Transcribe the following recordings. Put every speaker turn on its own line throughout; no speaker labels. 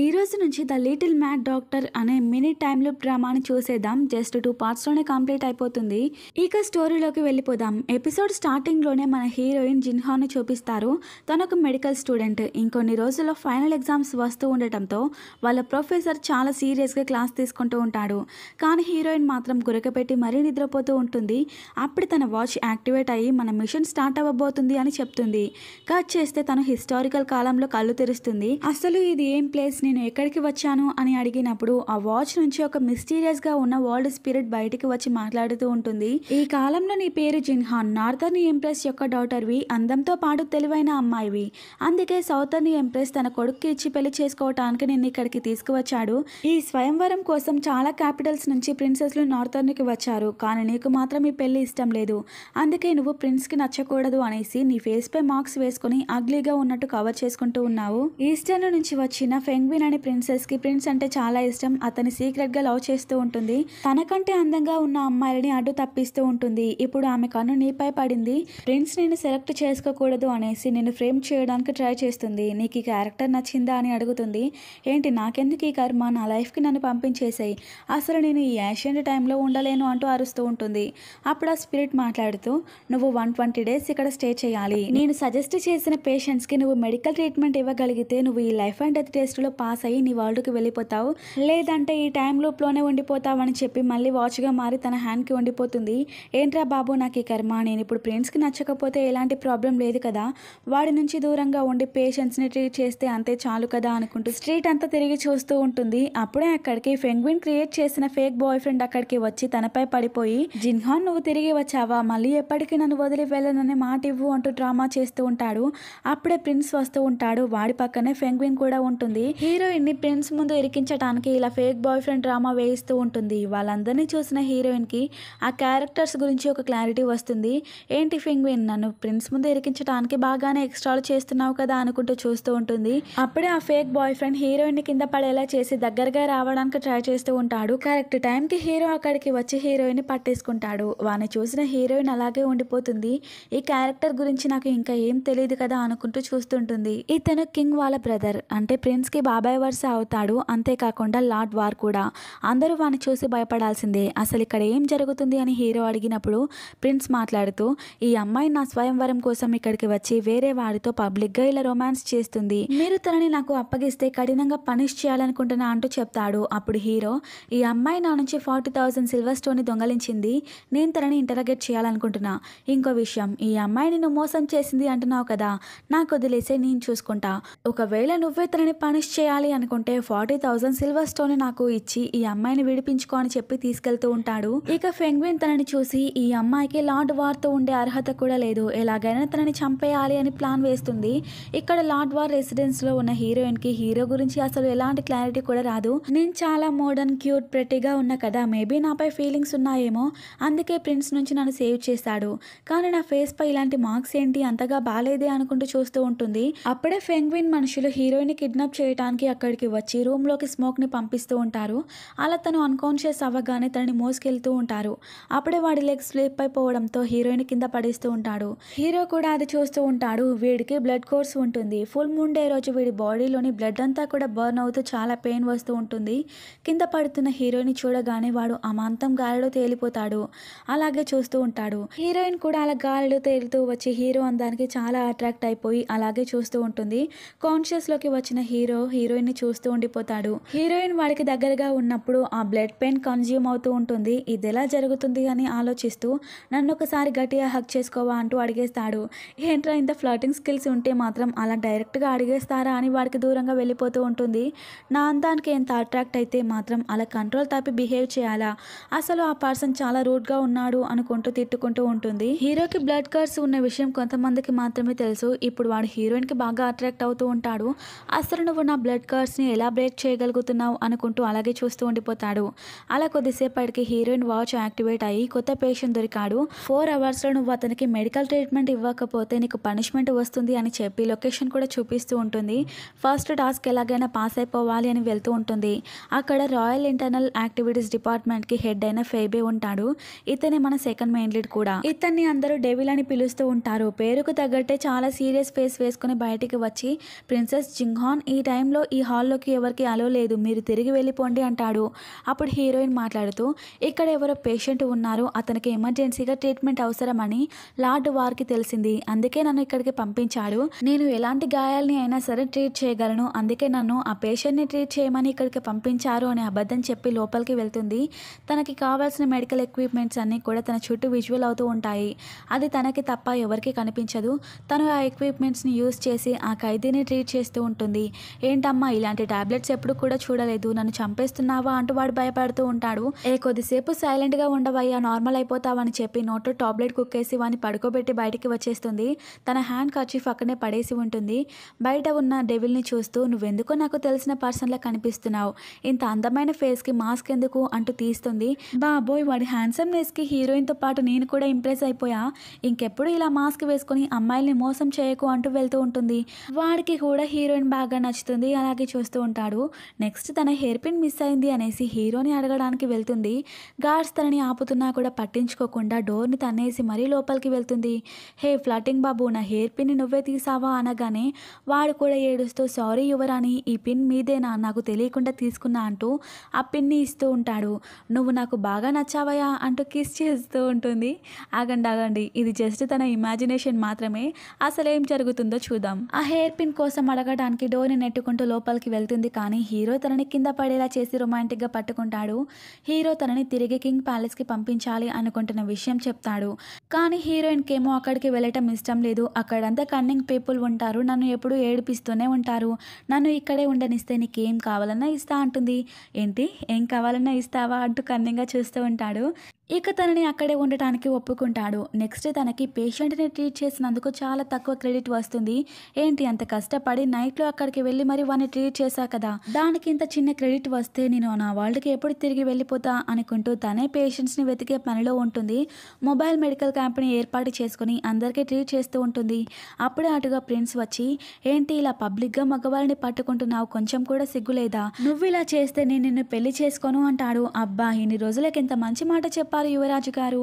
ఈ రోజు నుంచి ద లిటిల్ మ్యాడ్ డాక్టర్ అనే మినీ టైమ్ లూప్ డ్రామాని చూసేద్దాం జస్ట్ టూ పార్ట్స్లోనే కంప్లీట్ అయిపోతుంది ఇక స్టోరీలోకి వెళ్ళిపోదాం ఎపిసోడ్ స్టార్టింగ్లోనే మన హీరోయిన్ జిన్హాను చూపిస్తారు తనకు మెడికల్ స్టూడెంట్ ఇంకొన్ని రోజుల్లో ఫైనల్ ఎగ్జామ్స్ వస్తూ ఉండటంతో వాళ్ళ ప్రొఫెసర్ చాలా సీరియస్గా క్లాస్ తీసుకుంటూ ఉంటాడు కానీ హీరోయిన్ మాత్రం గురకపెట్టి మరీ నిద్రపోతూ ఉంటుంది అప్పుడు తన వాచ్ యాక్టివేట్ అయ్యి మన మిషన్ స్టార్ట్ అవ్వబోతుంది అని చెప్తుంది కట్ చేస్తే తను హిస్టారికల్ కాలంలో కళ్ళు తెరుస్తుంది అసలు ఇది ఏం ప్లేస్ నేను ఎక్కడికి వచ్చాను అని అడిగినప్పుడు ఆ వాచ్ నుంచి ఒక మిస్టీరియస్ గా ఉన్న వరల్డ్ స్పిరిట్ బయటికి వచ్చి మాట్లాడుతూ ఉంటుంది ఈ కాలంలో నీ పేరు జిన్హాన్ నార్థర్న్ ఎంప్రెస్ యొక్క వి అందంతో పాటు తెలివైన అమ్మాయివి అందుకే సౌతర్న్ ఎంప్రెస్ తన కొడుకు ఇచ్చి పెళ్లి చేసుకోవటానికి నిన్ను ఇక్కడికి తీసుకువచ్చాడు ఈ స్వయంవరం కోసం చాలా క్యాపిటల్స్ నుంచి ప్రిన్సెస్లు కి వచ్చారు కానీ నీకు మాత్రం ఈ పెళ్లి ఇష్టం లేదు అందుకే నువ్వు ప్రిన్స్కి నచ్చకూడదు అనేసి నీ ఫేస్ పై మార్క్స్ వేసుకుని అగ్లీగా ఉన్నట్టు కవర్ చేసుకుంటూ ఉన్నావు ఈస్టర్న్ నుంచి వచ్చిన ఫెంగ్ బిన్ అనే ప్రిన్సెస్కి ప్రిన్స్ అంటే చాలా ఇష్టం అతని సీక్రెట్గా లవ్ చేస్తూ ఉంటుంది తనకంటే అందంగా ఉన్న అమ్మాయిలని అడ్డు తప్పిస్తూ ఉంటుంది ఇప్పుడు ఆమె కన్ను నీపై పడింది ప్రిన్స్ నేను సెలెక్ట్ చేసుకోకూడదు అనేసి నేను ఫ్రేమ్ చేయడానికి ట్రై చేస్తుంది నీకు ఈ క్యారెక్టర్ నచ్చిందా అని అడుగుతుంది ఏంటి నాకెందుకు ఈ కర్మ నా లైఫ్కి నన్ను పంపించేసాయి అసలు నేను ఈ యాషియన్ టైంలో ఉండలేను అంటూ అరుస్తూ ఉంటుంది అప్పుడు ఆ స్పిరిట్ మాట్లాడుతూ నువ్వు వన్ ట్వంటీ డేస్ ఇక్కడ స్టే చేయాలి నేను సజెస్ట్ చేసిన పేషెంట్స్కి నువ్వు మెడికల్ ట్రీట్మెంట్ ఇవ్వగలిగితే నువ్వు ఈ లైఫ్ అండ్ డెత్ టెస్ట్లో పాస్ అయ్యి నీ వరల్డ్కి వెళ్ళిపోతావు లేదంటే ఈ టైం లూప్లోనే ఉండిపోతావని చెప్పి మళ్ళీ వాచ్గా మారి తన హ్యాండ్కి వండిపోతుంది ఏంట్రా బాబు నాకు ఈ కర్మ నేను ఇప్పుడు ఫ్రెండ్స్కి నచ్చకపోతే ఎలాంటి ప్రాబ్లం లేదు కదా వాడి నుంచి దూరంగా ఉండి పేషెంట్స్ని ట్రీట్ చేస్తే అంతే చాలు కదా అనుకుంటూ స్ట్రీట్ అంతా తిరిగి చూస్తూ ఉంటుంది అప్పుడే అక్కడికి ఫెంగ్విన్ క్రియేట్ చేసిన ఫేక్ బాయ్ ఫ్రెండ్ అక్కడికి వచ్చి తనపై పడిపోయి జిన్హాన్ నువ్వు తిరిగి వచ్చావా మళ్ళీ ఎప్పటికీ నన్ను వదిలి వెళ్ళననే మాట ఇవ్వు అంటూ డ్రామా చేస్తూ ఉంటాడు అప్పుడే ప్రిన్స్ వస్తూ ఉంటాడు వాడి పక్కనే ఫెంగ్విన్ కూడా ఉంటుంది హీరోయిన్ని ఫ్రెండ్స్ ముందు ఇరికించడానికి ఇలా ఫేక్ బాయ్ ఫ్రెండ్ డ్రామా వేయిస్తూ ఉంటుంది వాళ్ళందరినీ చూసిన హీరోయిన్కి ఆ క్యారెక్టర్స్ గురించి ఒక క్లారిటీ వస్తుంది ఏంటి ఫింగ్విన్ నన్ను ఫ్రెండ్స్ ముందు ఇరికించడానికి బాగానే ఎక్స్ట్రాలు చేస్తున్నావు కదా అనుకుంటూ చూస్తూ ఉంటుంది అప్పుడే ఆ ఫేక్ బాయ్ ఫ్రెండ్ హీరోయిన్ కింద పడేలా చేసి దగ్గరగా రావడానికి ట్రై చేస్తూ ఉంటాడు కరెక్ట్ టైంకి హీరో అక్కడికి వచ్చి హీరోయిన్ పట్టేసుకుంటాడు వాని చూసిన హీరోయిన్ అలాగే ఉండిపోతుంది ఈ క్యారెక్టర్ గురించి నాకు ఇంకా ఏం తెలియదు కదా అనుకుంటూ చూస్తుంటుంది ఇతను కింగ్ వాళ్ళ బ్రదర్ అంటే ప్రిన్స్కి బాబా అభయ వర్ష అవుతాడు అంతేకాకుండా లార్డ్ వార్ కూడా అందరూ వాని చూసి భయపడాల్సిందే అసలు ఇక్కడ ఏం జరుగుతుంది అని హీరో అడిగినప్పుడు ప్రిన్స్ మాట్లాడుతూ ఈ అమ్మాయి నా స్వయంవరం కోసం ఇక్కడికి వచ్చి వేరే వారితో పబ్లిక్గా ఇలా రొమాన్స్ చేస్తుంది మీరు తనని నాకు అప్పగిస్తే కఠినంగా పనిష్ చేయాలనుకుంటున్నా అంటూ చెప్తాడు అప్పుడు హీరో ఈ అమ్మాయి నా నుంచి ఫార్టీ థౌసండ్ సిల్వర్ స్టోన్ దొంగలించింది నేను తనని ఇంటరగేట్ చేయాలనుకుంటున్నా ఇంకో విషయం ఈ అమ్మాయి నిన్ను మోసం చేసింది అంటున్నావు కదా నాకు వదిలేసే నేను చూసుకుంటా ఒకవేళ నువ్వే తనని పనిష్ చేయాలి అనుకుంటే ఫార్టీ థౌజండ్ సిల్వర్ స్టోన్ నాకు ఇచ్చి ఈ అమ్మాయిని విడిపించుకో అని చెప్పి తీసుకెళ్తూ ఉంటాడు ఇక ఫెంగ్విన్ తనని చూసి ఈ అమ్మాయికి లార్డ్ వార్ తో ఉండే అర్హత కూడా లేదు ఎలాగైనా తనని చంపేయాలి అని ప్లాన్ వేస్తుంది ఇక్కడ లార్డ్ వార్ రెసిడెన్స్ లో ఉన్న హీరోయిన్ కి హీరో గురించి అసలు ఎలాంటి క్లారిటీ కూడా రాదు నేను చాలా మోడర్న్ క్యూట్ ప్రెటీగా ఉన్న కదా మేబీ నాపై ఫీలింగ్స్ ఉన్నాయేమో అందుకే ప్రిన్స్ నుంచి నన్ను సేవ్ చేశాడు కానీ నా ఫేస్ పై ఇలాంటి మార్క్స్ ఏంటి అంతగా బాగాలేదే అనుకుంటూ చూస్తూ ఉంటుంది అప్పుడే ఫెంగ్విన్ మనుషులు హీరోయిన్ కిడ్నాప్ చేయడానికి దానికి అక్కడికి వచ్చి రూమ్లోకి స్మోక్ని పంపిస్తూ ఉంటారు అలా తను అన్కాన్షియస్ అవ్వగానే తనని మోసుకెళ్తూ ఉంటారు అప్పుడే వాడి లెగ్ స్లిప్ అయిపోవడంతో హీరోయిన్ కింద పడేస్తూ ఉంటాడు హీరో కూడా అది చూస్తూ ఉంటాడు వీడికి బ్లడ్ కోర్స్ ఉంటుంది ఫుల్ మూన్ డే రోజు వీడి బాడీలోని బ్లడ్ అంతా కూడా బర్న్ అవుతూ చాలా పెయిన్ వస్తూ ఉంటుంది కింద పడుతున్న హీరోయిన్ చూడగానే వాడు అమాంతం గాలిలో తేలిపోతాడు అలాగే చూస్తూ ఉంటాడు హీరోయిన్ కూడా అలా గాలిలో తేలుతూ వచ్చి హీరో అందానికి చాలా అట్రాక్ట్ అయిపోయి అలాగే చూస్తూ ఉంటుంది కాన్షియస్లోకి వచ్చిన హీరో ని చూస్తూ ఉండిపోతాడు హీరోయిన్ వాడికి దగ్గరగా ఉన్నప్పుడు ఆ బ్లడ్ పెయిన్ కన్జ్యూమ్ అవుతూ ఉంటుంది ఇది ఎలా జరుగుతుంది అని ఆలోచిస్తూ నన్ను ఒకసారి గట్టిగా హక్ చేసుకోవా అంటూ అడిగేస్తాడు ఏంట్రా ఇంత ఫ్లోటింగ్ స్కిల్స్ ఉంటే మాత్రం అలా డైరెక్ట్గా అడిగేస్తారా అని వాడికి దూరంగా వెళ్ళిపోతూ ఉంటుంది నా అందానికి ఎంత అట్రాక్ట్ అయితే మాత్రం అలా కంట్రోల్ తప్పి బిహేవ్ చేయాలా అసలు ఆ పర్సన్ చాలా రూడ్గా ఉన్నాడు అనుకుంటూ తిట్టుకుంటూ ఉంటుంది హీరోకి బ్లడ్ కర్స్ ఉన్న విషయం కొంతమందికి మాత్రమే తెలుసు ఇప్పుడు వాడు హీరోయిన్కి బాగా అట్రాక్ట్ అవుతూ ఉంటాడు అసలు నువ్వు నా బ్లడ్ బ్లడ్ కార్డ్స్ని ఎలా బ్రేక్ చేయగలుగుతున్నావు అనుకుంటూ అలాగే చూస్తూ ఉండిపోతాడు అలా కొద్దిసేపటికి హీరోయిన్ వాచ్ యాక్టివేట్ అయ్యి కొత్త పేషెంట్ దొరికాడు ఫోర్ అవర్స్లో నువ్వు అతనికి మెడికల్ ట్రీట్మెంట్ ఇవ్వకపోతే నీకు పనిష్మెంట్ వస్తుంది అని చెప్పి లొకేషన్ కూడా చూపిస్తూ ఉంటుంది ఫస్ట్ టాస్క్ ఎలాగైనా పాస్ అయిపోవాలి అని వెళ్తూ ఉంటుంది అక్కడ రాయల్ ఇంటర్నల్ యాక్టివిటీస్ డిపార్ట్మెంట్కి హెడ్ అయిన ఫేబే ఉంటాడు ఇతనే మన సెకండ్ మెయిన్ లీడ్ కూడా ఇతన్ని అందరూ డెవిల్ అని పిలుస్తూ ఉంటారు పేరుకు తగ్గట్టే చాలా సీరియస్ ఫేస్ వేసుకుని బయటికి వచ్చి ప్రిన్సెస్ జింగ్హాన్ ఈ టైంలో ఈ హాల్లోకి ఎవరికి అలో లేదు మీరు తిరిగి వెళ్ళిపోండి అంటాడు అప్పుడు హీరోయిన్ మాట్లాడుతూ ఇక్కడ ఎవరో పేషెంట్ ఉన్నారు అతనికి ఎమర్జెన్సీగా ట్రీట్మెంట్ అవసరమని లార్డ్ వార్కి తెలిసింది అందుకే నన్ను ఇక్కడికి పంపించాడు నేను ఎలాంటి గాయాలని అయినా సరే ట్రీట్ చేయగలను అందుకే నన్ను ఆ పేషెంట్ని ట్రీట్ చేయమని ఇక్కడికి పంపించారు అని అబద్ధం చెప్పి లోపలికి వెళ్తుంది తనకి కావాల్సిన మెడికల్ ఎక్విప్మెంట్స్ అన్నీ కూడా తన చుట్టూ విజువల్ అవుతూ ఉంటాయి అది తనకి తప్ప ఎవరికి కనిపించదు తను ఆ ఎక్విప్మెంట్స్ని యూజ్ చేసి ఆ ఖైదీని ట్రీట్ చేస్తూ ఉంటుంది ఏంటా అమ్మ ఇలాంటి టాబ్లెట్స్ ఎప్పుడు కూడా చూడలేదు నన్ను చంపేస్తున్నావా అంటూ వాడు భయపడుతూ ఉంటాడు ఏ కొద్దిసేపు సైలెంట్గా ఉండవయ్యా నార్మల్ అయిపోతావని చెప్పి నోట్లో టాబ్లెట్ కుక్కేసి వాడిని పడుకోబెట్టి బయటికి వచ్చేస్తుంది తన హ్యాండ్ కర్చీఫ్ అక్కడనే పడేసి ఉంటుంది బయట ఉన్న డెవిల్ని చూస్తూ నువ్వెందుకో నాకు తెలిసిన పర్సన్ లా కనిపిస్తున్నావు ఇంత అందమైన ఫేస్కి మాస్క్ ఎందుకు అంటూ తీస్తుంది బాబోయ్ వాడి కి హీరోయిన్ తో పాటు నేను కూడా ఇంప్రెస్ అయిపోయా ఇంకెప్పుడు ఇలా మాస్క్ వేసుకుని అమ్మాయిల్ని మోసం చేయకు అంటూ వెళ్తూ ఉంటుంది వాడికి కూడా హీరోయిన్ బాగా నచ్చుతుంది అలాగే చూస్తూ ఉంటాడు నెక్స్ట్ తన హెయిర్ పిన్ మిస్ అయింది అనేసి హీరోని అడగడానికి వెళ్తుంది గార్డ్స్ తనని ఆపుతున్నా కూడా పట్టించుకోకుండా డోర్ని తన్నేసి మరీ లోపలికి వెళ్తుంది హే ఫ్లాటింగ్ బాబు నా హెయిర్ పిన్ని నువ్వే తీసావా అనగానే వాడు కూడా ఏడుస్తూ సారీ యువరాని ఈ పిన్ మీదేనా నాకు తెలియకుండా తీసుకున్నా అంటూ ఆ పిన్ని ఇస్తూ ఉంటాడు నువ్వు నాకు బాగా నచ్చావయా అంటూ కిస్ చేస్తూ ఉంటుంది ఆగండి ఆగండి ఇది జస్ట్ తన ఇమాజినేషన్ మాత్రమే అసలేం జరుగుతుందో చూద్దాం ఆ హెయిర్ పిన్ కోసం అడగడానికి డోర్ని నెట్టుకుంటూ లోపలికి వెళ్తుంది కానీ హీరో తనని కింద పడేలా చేసి రొమాంటిక్గా పట్టుకుంటాడు హీరో తనని తిరిగి కింగ్ ప్యాలెస్కి పంపించాలి అనుకుంటున్న విషయం చెప్తాడు కానీ హీరోయిన్కేమో అక్కడికి వెళ్ళటం ఇష్టం లేదు అక్కడంతా కన్నింగ్ పీపుల్ ఉంటారు నన్ను ఎప్పుడూ ఏడిపిస్తూనే ఉంటారు నన్ను ఇక్కడే ఉండనిస్తే నీకేం కావాలన్నా ఇస్తా అంటుంది ఏంటి ఏం కావాలన్నా ఇస్తావా అంటూ కన్నింగ్గా చూస్తూ ఉంటాడు ఇక తనని అక్కడే ఉండటానికి ఒప్పుకుంటాడు నెక్స్ట్ తనకి పేషెంట్ని ట్రీట్ చేసినందుకు చాలా తక్కువ క్రెడిట్ వస్తుంది ఏంటి అంత కష్టపడి నైట్లో అక్కడికి వెళ్ళి మరి వాడిని ట్రీట్ చేశా కదా దానికి ఇంత చిన్న క్రెడిట్ వస్తే నేను నా వరల్డ్కి ఎప్పుడు తిరిగి వెళ్ళిపోతా అనుకుంటూ తనే పేషెంట్స్ని వెతికే పనిలో ఉంటుంది మొబైల్ మెడికల్ క్యాంప్ని ఏర్పాటు చేసుకుని అందరికీ ట్రీట్ చేస్తూ ఉంటుంది అప్పుడే అటుగా ప్రిన్స్ వచ్చి ఏంటి ఇలా పబ్లిక్గా మగవాళ్ళని పట్టుకుంటున్నావు కొంచెం కూడా సిగ్గులేదా నువ్వు ఇలా చేస్తే నేను నిన్ను పెళ్లి చేసుకోను అంటాడు అబ్బా ఇన్ని రోజులకి ఇంత మంచి మాట చెప్పాలి వారు యువరాజు గారు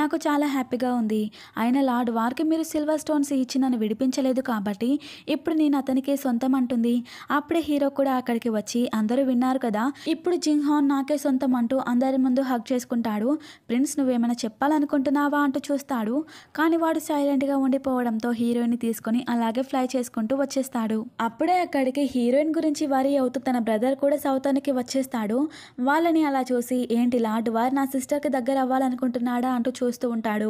నాకు చాలా హ్యాపీగా ఉంది ఆయన లార్డ్ వార్కి మీరు సిల్వర్ స్టోన్స్ ఇచ్చి నన్ను విడిపించలేదు కాబట్టి ఇప్పుడు నేను అతనికే సొంతం అంటుంది అప్పుడే హీరో కూడా అక్కడికి వచ్చి అందరూ విన్నారు కదా ఇప్పుడు జింగ్హాన్ నాకే సొంతం అంటూ అందరి ముందు హక్ చేసుకుంటాడు ప్రిన్స్ నువ్వేమైనా చెప్పాలనుకుంటున్నావా అంటూ చూస్తాడు కానీ వాడు సైలెంట్గా ఉండిపోవడంతో హీరోయిన్ తీసుకుని అలాగే ఫ్లై చేసుకుంటూ వచ్చేస్తాడు అప్పుడే అక్కడికి హీరోయిన్ గురించి వరీ అవుతూ తన బ్రదర్ కూడా సౌతానికి వచ్చేస్తాడు వాళ్ళని అలా చూసి ఏంటి లార్డ్ వారు నా సిస్టర్కి దగ్గర దగ్గర అవ్వాలనుకుంటున్నాడా అంటూ చూస్తూ ఉంటాడు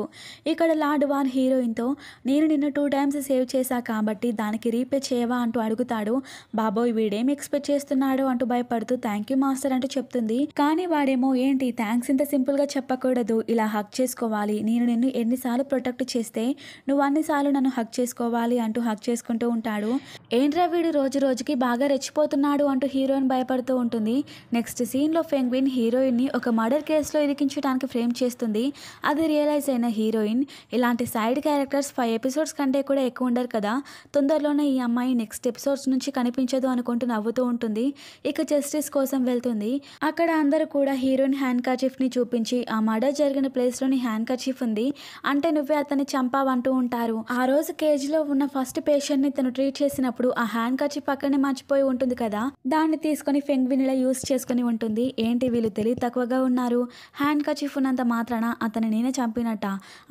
ఇక్కడ లార్డ్ వాన్ హీరోయిన్తో నేను నిన్ను టూ టైమ్స్ సేవ్ చేశా కాబట్టి దానికి రీపే చేయవా అంటూ అడుగుతాడు బాబోయ్ వీడేం ఎక్స్పెక్ట్ చేస్తున్నాడు అంటూ భయపడుతూ థ్యాంక్ యూ మాస్టర్ అంటూ చెప్తుంది కానీ వాడేమో ఏంటి థ్యాంక్స్ ఇంత సింపుల్గా చెప్పకూడదు ఇలా హక్ చేసుకోవాలి నేను నిన్ను ఎన్నిసార్లు ప్రొటెక్ట్ చేస్తే నువ్వు అన్నిసార్లు నన్ను హక్ చేసుకోవాలి అంటూ హక్ చేసుకుంటూ ఉంటాడు ఏంట్రా వీడు రోజు రోజుకి బాగా రెచ్చిపోతున్నాడు అంటూ హీరోయిన్ భయపడుతూ ఉంటుంది నెక్స్ట్ సీన్లో హీరోయిన్ హీరోయిన్ని ఒక మర్డర్ కేసులో ఇరికించడానికి ఫ్రేమ్ చేస్తుంది అది రియలైజ్ అయిన హీరోయిన్ ఇలాంటి సైడ్ క్యారెక్టర్స్ ఫైవ్ ఎపిసోడ్స్ కంటే కూడా ఎక్కువ ఉండరు కదా తొందరలోనే ఈ అమ్మాయి నెక్స్ట్ ఎపిసోడ్స్ నుంచి కనిపించదు అనుకుంటూ నవ్వుతూ ఉంటుంది ఇక జస్టిస్ కోసం వెళ్తుంది అక్కడ అందరూ కూడా హీరోయిన్ హ్యాండ్ ని చూపించి ఆ మర్డర్ జరిగిన ప్లేస్లోని హ్యాండ్ కర్చీఫ్ ఉంది అంటే నువ్వే అతన్ని చంపావంటూ ఉంటారు ఆ రోజు కేజీలో ఉన్న ఫస్ట్ పేషెంట్ ని తను ట్రీట్ చేసినప్పుడు ఆ హ్యాండ్ కర్చీఫ్ పక్కనే మర్చిపోయి ఉంటుంది కదా దాన్ని తీసుకొని ఫెంగ్విన్ యూస్ చేసుకుని ఉంటుంది ఏంటి వీళ్ళు తెలివి తక్కువగా ఉన్నారు హ్యాండ్ కర్చీఫ్ చేసుకున్నంత మాత్రాన అతను నేనే చంపినట్ట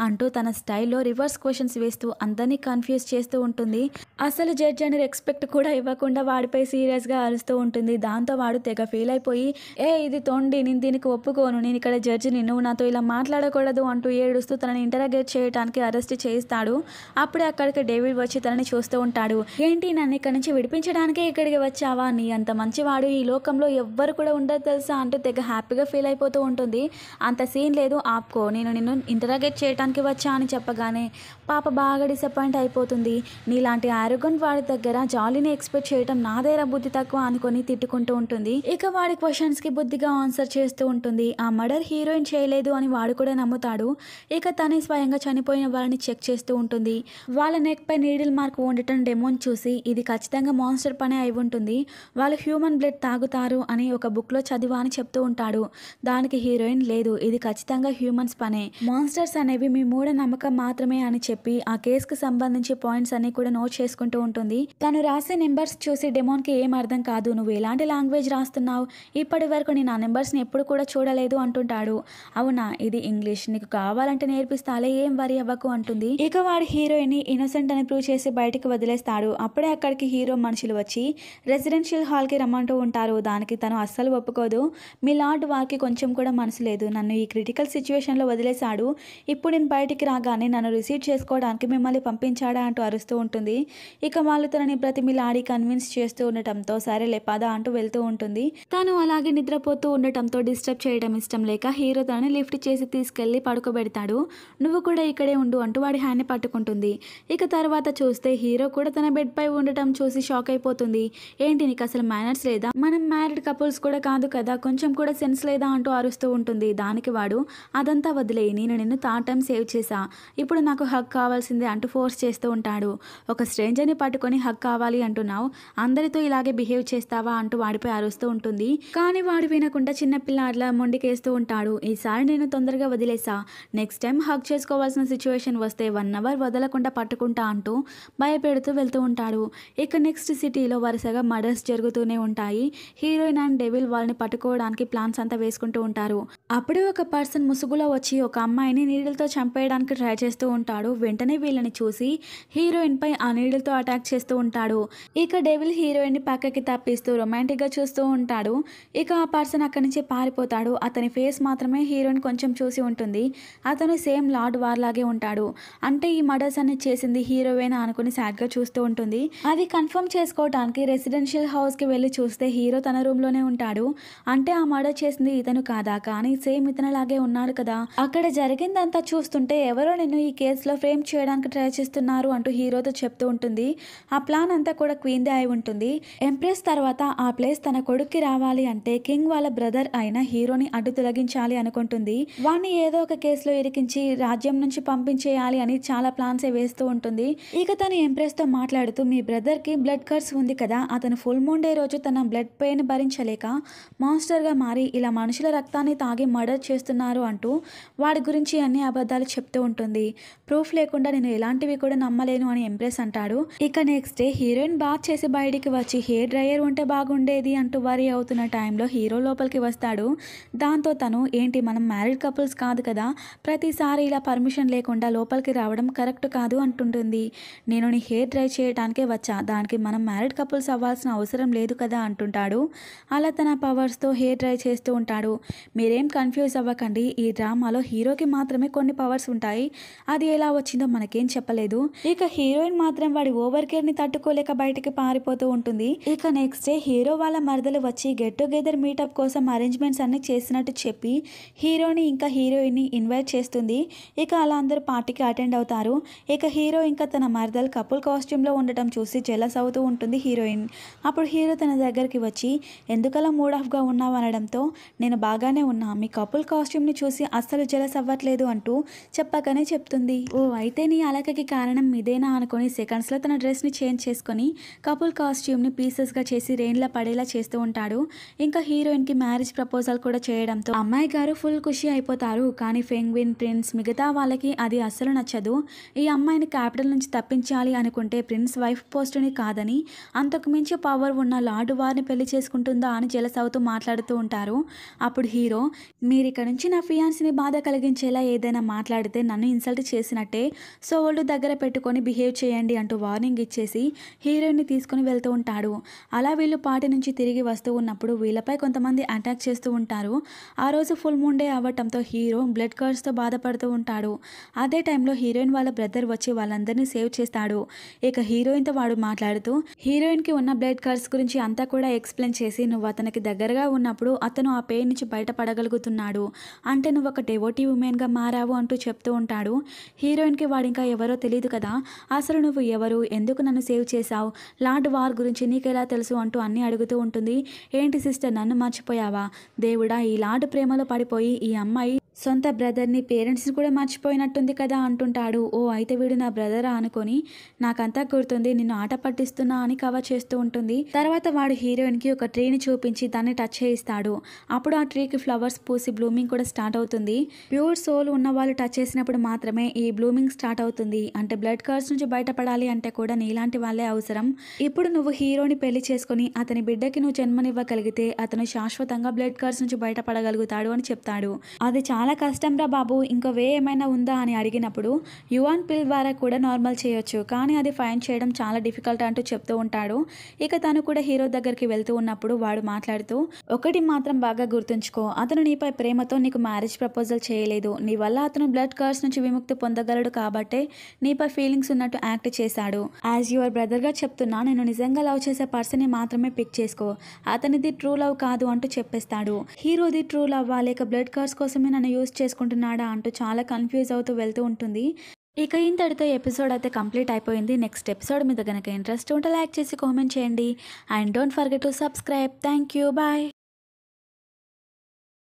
అంటూ తన స్టైల్లో రివర్స్ క్వశ్చన్స్ వేస్తూ అందరినీ కన్ఫ్యూజ్ చేస్తూ ఉంటుంది అసలు జడ్జ్ అని రెస్పెక్ట్ కూడా ఇవ్వకుండా వాడిపై సీరియస్గా అరుస్తూ ఉంటుంది దాంతో వాడు తెగ ఫీల్ అయిపోయి ఏ ఇది తోండి నేను దీనికి ఒప్పుకోను నేను ఇక్కడ జడ్జి నువ్వు నాతో ఇలా మాట్లాడకూడదు అంటూ ఏడుస్తూ తనని ఇంటరాగేట్ చేయడానికి అరెస్ట్ చేయిస్తాడు అప్పుడే అక్కడికి డేవిడ్ వచ్చి తనని చూస్తూ ఉంటాడు ఏంటి నన్ను ఇక్కడ నుంచి విడిపించడానికే ఇక్కడికి వచ్చావా నీ అంత మంచివాడు ఈ లోకంలో ఎవ్వరు కూడా ఉండదు తెలుసా అంటూ తెగ హ్యాపీగా ఫీల్ అయిపోతూ ఉంటుంది అంత ఏం లేదు ఆపుకో నేను నిన్ను ఇంటరాగేట్ చేయడానికి వచ్చా అని చెప్పగానే పాప బాగా డిసప్పాయింట్ అయిపోతుంది నీలాంటి ఆరోగ్యం వాడి దగ్గర జాలీని ఎక్స్పెక్ట్ చేయడం నాదేరా బుద్ధి తక్కువ అనుకొని తిట్టుకుంటూ ఉంటుంది ఇక వాడి క్వశ్చన్స్కి బుద్ధిగా ఆన్సర్ చేస్తూ ఉంటుంది ఆ మర్డర్ హీరోయిన్ చేయలేదు అని వాడు కూడా నమ్ముతాడు ఇక తనే స్వయంగా చనిపోయిన వాళ్ళని చెక్ చేస్తూ ఉంటుంది వాళ్ళ నెక్ పై నీడిల్ మార్క్ ఉండటం డెమోన్ చూసి ఇది ఖచ్చితంగా మాన్స్టర్ పని అయి ఉంటుంది వాళ్ళు హ్యూమన్ బ్లడ్ తాగుతారు అని ఒక బుక్లో చదివా అని చెప్తూ ఉంటాడు దానికి హీరోయిన్ లేదు ఇది ఖచ్చితంగా హ్యూమన్స్ పనే మాన్స్టర్స్ అనేవి మీ నమ్మకం మాత్రమే అని చెప్పి ఆ కేసుకు సంబంధించి పాయింట్స్ అన్ని కూడా నోట్ చేసుకుంటూ ఉంటుంది తను రాసే నెంబర్స్ చూసి డెమోన్కి ఏం అర్థం కాదు నువ్వు ఎలాంటి లాంగ్వేజ్ రాస్తున్నావు ఇప్పటి వరకు నేను ఆ నెంబర్స్ని ఎప్పుడు కూడా చూడలేదు అంటుంటాడు అవునా ఇది ఇంగ్లీష్ నీకు కావాలంటే నేర్పిస్తాలే ఏం వరి అవ్వకు అంటుంది ఇక వాడు హీరోయిన్ ఇన్నోసెంట్ అని ప్రూవ్ చేసి బయటకు వదిలేస్తాడు అప్పుడే అక్కడికి హీరో మనుషులు వచ్చి రెసిడెన్షియల్ హాల్కి రమ్మంటూ ఉంటారు దానికి తను అస్సలు ఒప్పుకోదు మీ లార్డ్ వారికి కొంచెం కూడా మనసు లేదు నన్ను ఈ క్రిటికల్ సిచ్యువేషన్లో వదిలేశాడు ఇప్పుడు నేను బయటికి రాగానే నన్ను రిసీవ్ చేసుకోవడానికి మిమ్మల్ని పంపించాడా అంటూ అరుస్తూ ఉంటుంది ఇక వాళ్ళు తనని ఆడి కన్విన్స్ చేస్తూ ఉండటంతో సరే లేపాదా అంటూ వెళ్తూ ఉంటుంది తను అలాగే నిద్రపోతూ ఉండటంతో డిస్టర్బ్ చేయడం ఇష్టం లేక హీరో తనని లిఫ్ట్ చేసి తీసుకెళ్లి పడుకోబెడతాడు నువ్వు కూడా ఇక్కడే ఉండు అంటూ వాడి హ్యాండ్ని పట్టుకుంటుంది ఇక తర్వాత చూస్తే హీరో కూడా తన బెడ్ పై ఉండటం చూసి షాక్ అయిపోతుంది ఏంటి నీకు అసలు మేనర్స్ లేదా మనం మ్యారీడ్ కపుల్స్ కూడా కాదు కదా కొంచెం కూడా సెన్స్ లేదా అంటూ అరుస్తూ ఉంటుంది దానికి వాడు అంటాడు అదంతా వదిలే నేను నిన్ను థర్డ్ టైం సేవ్ చేశా ఇప్పుడు నాకు హక్ కావాల్సిందే అంటూ ఫోర్స్ చేస్తూ ఉంటాడు ఒక స్ట్రేంజర్ని పట్టుకొని హక్ కావాలి అంటున్నావు అందరితో ఇలాగే బిహేవ్ చేస్తావా అంటూ వాడిపై అరుస్తూ ఉంటుంది కానీ వాడు వినకుండా చిన్నపిల్ల అట్లా మొండికేస్తూ ఉంటాడు ఈసారి నేను తొందరగా వదిలేసా నెక్స్ట్ టైం హక్ చేసుకోవాల్సిన సిచ్యువేషన్ వస్తే వన్ అవర్ వదలకుండా పట్టుకుంటా అంటూ భయపెడుతూ వెళ్తూ ఉంటాడు ఇక నెక్స్ట్ సిటీలో వరుసగా మర్డర్స్ జరుగుతూనే ఉంటాయి హీరోయిన్ అండ్ డెవిల్ వాళ్ళని పట్టుకోవడానికి ప్లాన్స్ అంతా వేసుకుంటూ ఉంటారు అప్పుడే ఒక పర్సన్ ముసుగులో వచ్చి ఒక అమ్మాయిని నీడిల్తో చంపేయడానికి ట్రై చేస్తూ ఉంటాడు వెంటనే వీళ్ళని చూసి హీరోయిన్పై ఆ నీడిల్తో అటాక్ చేస్తూ ఉంటాడు ఇక డెవిల్ హీరోయిన్ని పక్కకి తప్పిస్తూ రొమాంటిక్గా చూస్తూ ఉంటాడు ఇక ఆ పర్సన్ అక్కడి నుంచి పారిపోతాడు అతని ఫేస్ మాత్రమే హీరోయిన్ కొంచెం చూసి ఉంటుంది అతను సేమ్ లార్డ్ వార్ లాగే ఉంటాడు అంటే ఈ మర్డర్స్ అన్ని చేసింది హీరోయిన్ అనుకుని సాడ్గా చూస్తూ ఉంటుంది అది కన్ఫర్మ్ చేసుకోవడానికి రెసిడెన్షియల్ హౌస్కి వెళ్ళి చూస్తే హీరో తన రూమ్లోనే ఉంటాడు అంటే ఆ మర్డర్ చేసింది ఇతను కాదా కానీ సేమ్ ఇతను అలాగే ఉన్నాడు కదా అక్కడ జరిగిందంతా చూస్తుంటే ఎవరో నేను ఈ కేసులో ఫ్రేమ్ చేయడానికి ట్రై చేస్తున్నారు అంటూ హీరోతో చెప్తూ ఉంటుంది ఆ ప్లాన్ అంతా కూడా క్వీన్దే అయి ఉంటుంది ఎంప్రెస్ తర్వాత ఆ ప్లేస్ తన కొడుక్కి రావాలి అంటే కింగ్ వాళ్ళ బ్రదర్ అయిన హీరోని అడ్డు తొలగించాలి అనుకుంటుంది వాణ్ణి ఏదో ఒక కేసులో ఇరికించి రాజ్యం నుంచి పంపించేయాలి అని చాలా ప్లాన్స్ వేస్తూ ఉంటుంది ఇక తను ఎంప్రెస్ తో మాట్లాడుతూ మీ బ్రదర్ కి బ్లడ్ కర్స్ ఉంది కదా అతను ఫుల్ మూన్ డే రోజు తన బ్లడ్ పెయిన్ భరించలేక మాస్టర్ గా మారి ఇలా మనుషుల రక్తాన్ని తాగి మర్డర్ చేస్తూ చేస్తున్నారు అంటూ వాడి గురించి అన్ని అబద్ధాలు చెప్తూ ఉంటుంది ప్రూఫ్ లేకుండా నేను ఎలాంటివి కూడా నమ్మలేను అని ఎంప్రెస్ అంటాడు ఇక నెక్స్ట్ డే హీరోయిన్ బాత్ చేసి బయటికి వచ్చి హెయిర్ డ్రయర్ ఉంటే బాగుండేది అంటూ వరీ అవుతున్న టైంలో హీరో లోపలికి వస్తాడు దాంతో తను ఏంటి మనం మ్యారీడ్ కపుల్స్ కాదు కదా ప్రతిసారి ఇలా పర్మిషన్ లేకుండా లోపలికి రావడం కరెక్ట్ కాదు అంటుంటుంది నేను నీ హెయిర్ డ్రై చేయడానికే వచ్చా దానికి మనం మ్యారీడ్ కపుల్స్ అవ్వాల్సిన అవసరం లేదు కదా అంటుంటాడు అలా తన పవర్స్తో హెయిర్ డ్రై చేస్తూ ఉంటాడు మీరేం కన్ఫ్యూజ్ అవ్వక అనుకోకండి ఈ డ్రామాలో హీరోకి మాత్రమే కొన్ని పవర్స్ ఉంటాయి అది ఎలా వచ్చిందో మనకేం చెప్పలేదు ఇక హీరోయిన్ మాత్రం వాడి ఓవర్ కేర్ ని తట్టుకోలేక బయటికి పారిపోతూ ఉంటుంది ఇక నెక్స్ట్ డే హీరో వాళ్ళ మరదలు వచ్చి గెట్ టుగెదర్ మీటప్ కోసం అరేంజ్మెంట్స్ అన్ని చేసినట్టు చెప్పి హీరోని ఇంకా హీరోయిన్ ని ఇన్వైట్ చేస్తుంది ఇక అలా అందరూ పార్టీకి అటెండ్ అవుతారు ఇక హీరో ఇంకా తన మరదలు కపుల్ కాస్ట్యూమ్ లో ఉండటం చూసి జెలస్ అవుతూ ఉంటుంది హీరోయిన్ అప్పుడు హీరో తన దగ్గరికి వచ్చి ఎందుకలా మూడ్ ఆఫ్గా ఉన్నావు అనడంతో నేను బాగానే ఉన్నా మీ కపుల్ కాస్ట్ కాస్ట్యూమ్ని చూసి అస్సలు జలస్ అవ్వట్లేదు అంటూ చెప్పకనే చెప్తుంది ఓ అయితే నీ అలకకి కారణం ఇదేనా అనుకుని సెకండ్స్లో తన డ్రెస్ని చేంజ్ చేసుకొని కపుల్ కాస్ట్యూమ్ని పీసెస్గా చేసి రెయిన్లో పడేలా చేస్తూ ఉంటాడు ఇంకా హీరోయిన్కి మ్యారేజ్ ప్రపోజల్ కూడా చేయడంతో అమ్మాయి గారు ఫుల్ ఖుషి అయిపోతారు కానీ ఫెంగ్విన్ ప్రిన్స్ మిగతా వాళ్ళకి అది అస్సలు నచ్చదు ఈ అమ్మాయిని క్యాపిటల్ నుంచి తప్పించాలి అనుకుంటే ప్రిన్స్ వైఫ్ పోస్టుని కాదని అంతకు మించి పవర్ ఉన్న లార్డు వారిని పెళ్లి చేసుకుంటుందా అని జలస్ అవుతూ మాట్లాడుతూ ఉంటారు అప్పుడు హీరో మీరు ఇక్కడ నుంచి నుంచి నా ఫియాన్స్ని బాధ కలిగించేలా ఏదైనా మాట్లాడితే నన్ను ఇన్సల్ట్ చేసినట్టే సో వాళ్ళు దగ్గర పెట్టుకొని బిహేవ్ చేయండి అంటూ వార్నింగ్ ఇచ్చేసి హీరోయిన్ని తీసుకుని వెళ్తూ ఉంటాడు అలా వీళ్ళు పార్టీ నుంచి తిరిగి వస్తూ ఉన్నప్పుడు వీళ్ళపై కొంతమంది అటాక్ చేస్తూ ఉంటారు ఆ రోజు ఫుల్ మూన్ డే అవ్వటంతో హీరో బ్లడ్ కర్స్తో బాధపడుతూ ఉంటాడు అదే టైంలో హీరోయిన్ వాళ్ళ బ్రదర్ వచ్చి వాళ్ళందరినీ సేవ్ చేస్తాడు ఇక హీరోయిన్తో వాడు మాట్లాడుతూ హీరోయిన్కి ఉన్న బ్లడ్ కర్స్ గురించి అంతా కూడా ఎక్స్ప్లెయిన్ చేసి నువ్వు అతనికి దగ్గరగా ఉన్నప్పుడు అతను ఆ పెయిన్ నుంచి బయటపడగలుగుతున్నాడు అంటే నువ్వు ఒక డెవోటీ ఉమెన్గా మారావు అంటూ చెప్తూ ఉంటాడు హీరోయిన్కి వాడు ఇంకా ఎవరో తెలియదు కదా అసలు నువ్వు ఎవరు ఎందుకు నన్ను సేవ్ చేశావు లార్డ్ వార్ గురించి నీకెలా తెలుసు అంటూ అన్నీ అడుగుతూ ఉంటుంది ఏంటి సిస్టర్ నన్ను మర్చిపోయావా దేవుడా ఈ లార్డ్ ప్రేమలో పడిపోయి ఈ అమ్మాయి సొంత బ్రదర్ని పేరెంట్స్ని కూడా మర్చిపోయినట్టుంది కదా అంటుంటాడు ఓ అయితే వీడు నా బ్రదరా అనుకొని నాకంతా గుర్తుంది నిన్ను ఆట పట్టిస్తున్నా అని కవర్ చేస్తూ ఉంటుంది తర్వాత వాడు హీరోయిన్కి ఒక ట్రీని చూపించి దాన్ని టచ్ చేయిస్తాడు అప్పుడు ఆ ట్రీకి ఫ్లవర్స్ పూసి బ్లూమింగ్ కూడా స్టార్ట్ అవుతుంది ప్యూర్ సోల్ ఉన్న వాళ్ళు టచ్ చేసినప్పుడు మాత్రమే ఈ బ్లూమింగ్ స్టార్ట్ అవుతుంది అంటే బ్లడ్ కర్స్ నుంచి బయటపడాలి అంటే కూడా నీలాంటి వాళ్ళే అవసరం ఇప్పుడు నువ్వు హీరోని పెళ్లి చేసుకుని అతని బిడ్డకి నువ్వు జన్మనివ్వగలిగితే అతను శాశ్వతంగా బ్లడ్ కర్స్ నుంచి బయటపడగలుగుతాడు అని చెప్తాడు అది చాలా చాలా కష్టం రా బాబు ఇంకో వే ఏమైనా ఉందా అని అడిగినప్పుడు యువాన్ పిల్ ద్వారా కూడా నార్మల్ చేయొచ్చు కానీ అది ఫైన్ చేయడం చాలా డిఫికల్ట్ అంటూ చెప్తూ ఉంటాడు ఇక తను కూడా హీరో దగ్గరికి వెళ్తూ ఉన్నప్పుడు వాడు మాట్లాడుతూ ఒకటి మాత్రం బాగా గుర్తుంచుకో అతను నీపై ప్రేమతో నీకు మ్యారేజ్ ప్రపోజల్ చేయలేదు నీ వల్ల అతను బ్లడ్ కార్స్ నుంచి విముక్తి పొందగలడు కాబట్టే నీపై ఫీలింగ్స్ ఉన్నట్టు యాక్ట్ చేశాడు యాజ్ యువర్ బ్రదర్గా చెప్తున్నా నేను నిజంగా లవ్ చేసే పర్సన్ని మాత్రమే పిక్ చేసుకో అతనిది ట్రూ లవ్ కాదు అంటూ చెప్పేస్తాడు హీరోది ట్రూ లవ్ లేక బ్లడ్ కార్స్ కోసమే నన్ను యూజ్ చేసుకుంటున్నాడా అంటూ చాలా కన్ఫ్యూజ్ అవుతూ వెళ్తూ ఉంటుంది ఇక ఇంతటితో ఎపిసోడ్ అయితే కంప్లీట్ అయిపోయింది నెక్స్ట్ ఎపిసోడ్ మీద కనుక ఇంట్రెస్ట్ ఉంటే లైక్ చేసి కామెంట్ చేయండి and don't forget to subscribe thank you bye